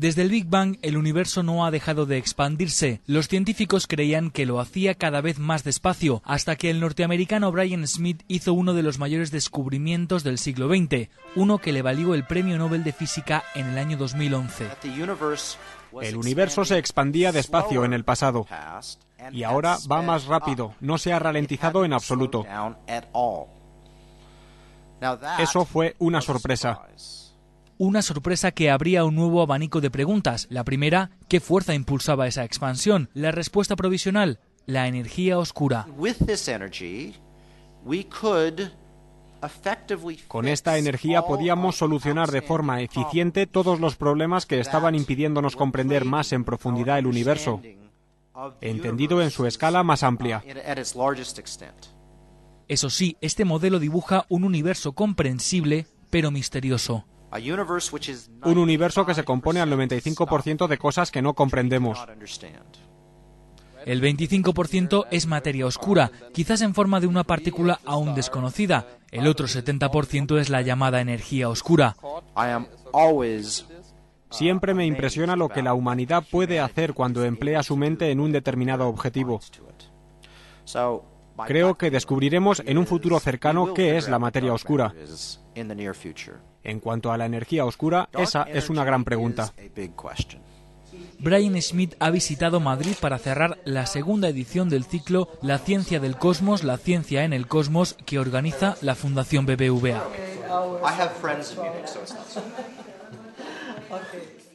Desde el Big Bang, el universo no ha dejado de expandirse. Los científicos creían que lo hacía cada vez más despacio, hasta que el norteamericano Brian Smith hizo uno de los mayores descubrimientos del siglo XX, uno que le valió el Premio Nobel de Física en el año 2011. El universo se expandía despacio en el pasado y ahora va más rápido, no se ha ralentizado en absoluto. Eso fue una sorpresa una sorpresa que abría un nuevo abanico de preguntas. La primera, ¿qué fuerza impulsaba esa expansión? La respuesta provisional, la energía oscura. Con esta energía podíamos solucionar de forma eficiente todos los problemas que estaban impidiéndonos comprender más en profundidad el universo, entendido en su escala más amplia. Uh, Eso sí, este modelo dibuja un universo comprensible pero misterioso. Un universo que se compone al 95% de cosas que no comprendemos. El 25% es materia oscura, quizás en forma de una partícula aún desconocida. El otro 70% es la llamada energía oscura. Siempre me impresiona lo que la humanidad puede hacer cuando emplea su mente en un determinado objetivo. Creo que descubriremos en un futuro cercano qué es la materia oscura. En cuanto a la energía oscura, esa es una gran pregunta. Brian Smith ha visitado Madrid para cerrar la segunda edición del ciclo La ciencia del cosmos, la ciencia en el cosmos que organiza la Fundación BBVA.